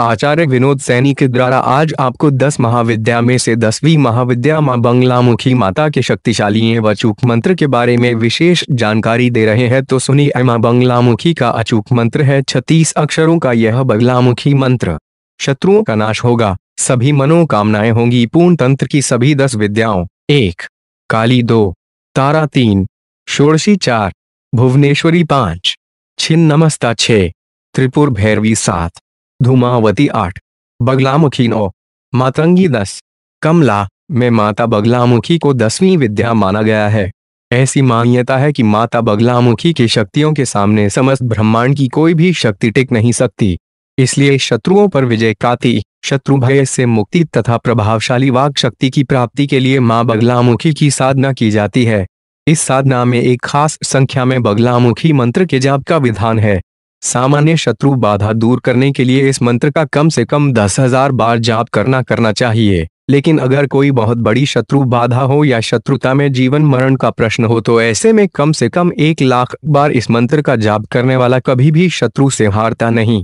आचार्य विनोद सैनी के द्वारा आज आपको 10 महाविद्या में से 10वीं महाविद्या मां बंगलामुखी माता के शक्तिशाली व अचूक मंत्र के बारे में विशेष जानकारी दे रहे हैं तो सुनिए मां बंगलामुखी का अचूक मंत्र है छत्तीस अक्षरों का यह बंगलामुखी मंत्र शत्रुओं का नाश होगा सभी मनोकामनाएं होंगी पूर्ण तंत्र की सभी दस विद्याओं एक काली दो तारा तीन षोड़शी चार भुवनेश्वरी पांच छिन्न नमस्ता छः त्रिपुर भैरवी सात धूमावती आठ बगलामुखी नौ मातरंगी दस कमला में माता बगलामुखी को दसवीं विद्या माना गया है ऐसी मान्यता है कि माता बगलामुखी की शक्तियों के सामने समस्त ब्रह्मांड की कोई भी शक्ति टिक नहीं सकती इसलिए शत्रुओं पर विजय प्राप्ति शत्रु भय से मुक्ति तथा प्रभावशाली वाक शक्ति की प्राप्ति के लिए माँ बगलामुखी की साधना की जाती है इस साधना में एक खास संख्या में बगलामुखी मंत्र के जाप का विधान है सामान्य शत्रु बाधा दूर करने के लिए इस मंत्र का कम से कम दस हजार बार जाप करना करना चाहिए लेकिन अगर कोई बहुत बड़ी शत्रु बाधा हो या शत्रुता में जीवन मरण का प्रश्न हो तो ऐसे में कम से कम एक लाख बार इस मंत्र का जाप करने वाला कभी भी शत्रु से हारता नहीं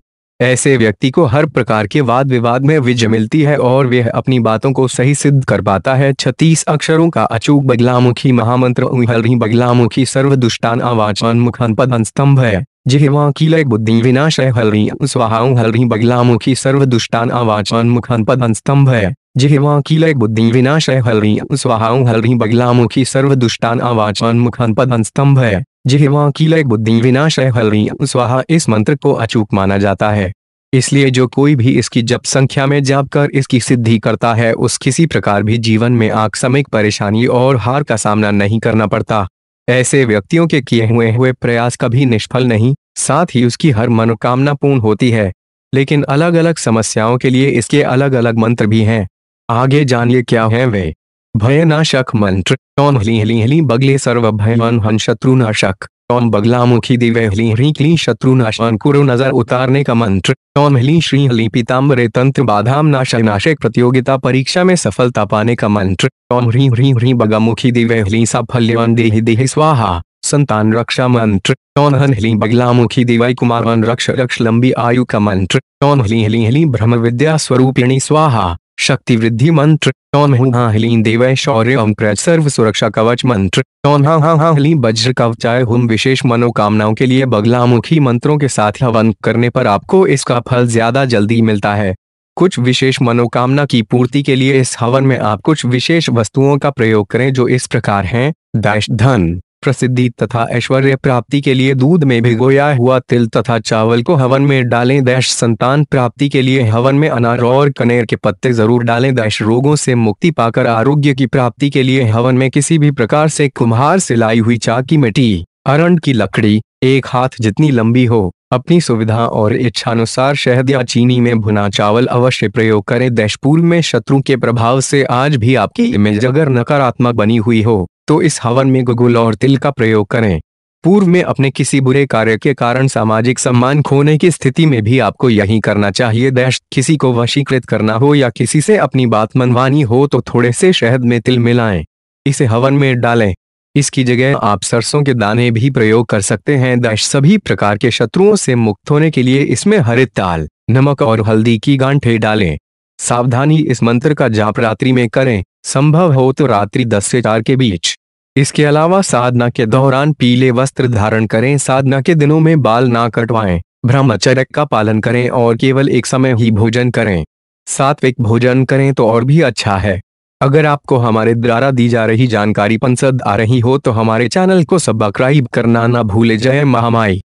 ऐसे व्यक्ति को हर प्रकार के वाद विवाद में विजय मिलती है और वह अपनी बातों को सही सिद्ध कर पाता है छत्तीस अक्षरों का अचूक बगलामुखी महामंत्री बगलामुखी सर्व दुष्टान आवाचान मुखान पद स्तंभ है जिहवा की लय बुद्धि विनाश है हलरी स्वाहाऊ बगला मुखी सर्व दुष्टान आवाचान मुखन पदन स्तंभ है जिहवा की लय बुद्धि विनाश है हलरी स्वाहाऊ बगला मुखी सर्व दुष्टान आवाचान मुखन पदन स्तंभ है जिहवा की लय बुद्धि विनाश है हलरी स्वाहा इस मंत्र को अचूक माना जाता है इसलिए जो कोई भी इसकी जप संख्या में जाप कर इसकी सिद्धि करता है उस किसी प्रकार भी जीवन में आकस्मिक परेशानी और हार का सामना नहीं करना पड़ता ऐसे व्यक्तियों के किए हुए हुए प्रयास कभी निष्फल नहीं साथ ही उसकी हर मनोकामना पूर्ण होती है लेकिन अलग अलग समस्याओं के लिए इसके अलग अलग मंत्र भी हैं आगे जानिए क्या है वे भय नाशक मंत्र कौन हली हली हली बगले सर्व भयवान हन शत्रु नाशक ओम मुखी दिव्य हली ह्री क्ली शत्रुनाशन कुरु नजर उतारने का मंत्र ओम हली श्री हली पीताम्बरे तंत्र बाधाम नाशक प्रतियोगिता परीक्षा में सफलता पाने का मंत्र ओम ह्री ह्री ह्री बगामुखी दिव्य हली साफल्यवान देहि देहि स्वाहा संतान रक्षा मंत्र कौन हन हली मुखी दिवाई कुमार रक्ष रक्ष लंबी आयु का मंत्र कौन हली हली हली ब्रह्म विद्या स्वरूपिणी स्वाहा शक्ति वृद्धि मंत्र ओम हूँ हाँ हिलीन देवय शौर्य अं सर्व सुरक्षा कवच मंत्र ओम हाँ हाँ हाँ हिली वज्र कवचाय हुम विशेष मनोकामनाओं के लिए बगलामुखी मंत्रों के साथ हवन करने पर आपको इसका फल ज्यादा जल्दी मिलता है कुछ विशेष मनोकामना की पूर्ति के लिए इस हवन में आप कुछ विशेष वस्तुओं का प्रयोग करें जो इस प्रकार हैं दैश धन प्रसिद्धि तथा ऐश्वर्य प्राप्ति के लिए दूध में भिगोया हुआ तिल तथा चावल को हवन में डालें दैश संतान प्राप्ति के लिए हवन में अनार और कनेर के पत्ते जरूर डालें दैश रोगों से मुक्ति पाकर आरोग्य की प्राप्ति के लिए हवन में किसी भी प्रकार से कुम्हार से लाई हुई चाकी मिट्टी अरंड की लकड़ी एक हाथ जितनी लंबी हो अपनी सुविधा और इच्छानुसार शहद या चीनी में भुना चावल अवश्य प्रयोग करें देशपूल में शत्रु के प्रभाव से आज भी आपकी इमेज अगर नकारात्मक बनी हुई हो तो इस हवन में गुगुल और तिल का प्रयोग करें पूर्व में अपने किसी बुरे कार्य के कारण सामाजिक सम्मान खोने की स्थिति में भी आपको यही करना चाहिए दैश किसी को वशीकृत करना हो या किसी से अपनी बात मनवानी हो तो थोड़े से शहद में तिल मिलाएं इसे हवन में डालें इसकी जगह आप सरसों के दाने भी प्रयोग कर सकते हैं दश सभी प्रकार के शत्रुओं से मुक्त होने के लिए इसमें हरित ताल नमक और हल्दी की गांठे डालें सावधानी इस मंत्र का जाप रात्रि में करें संभव हो तो रात्रि दस से चार के बीच इसके अलावा साधना के दौरान पीले वस्त्र धारण करें साधना के दिनों में बाल ना कटवाएं ब्रह्मचर्य का पालन करें और केवल एक समय ही भोजन करें सात्विक भोजन करें तो और भी अच्छा है अगर आपको हमारे द्वारा दी जा रही जानकारी पंसद आ रही हो तो हमारे चैनल को सब्सक्राइब करना ना भूले जय महामाई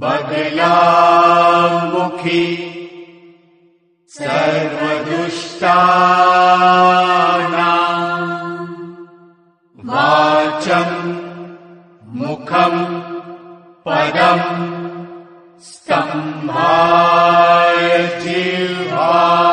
बदला मुखी वाचम् मुखम् पदम् स्तम्भाय जिह्वा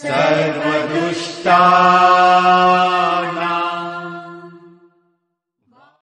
सर्वदुष्टा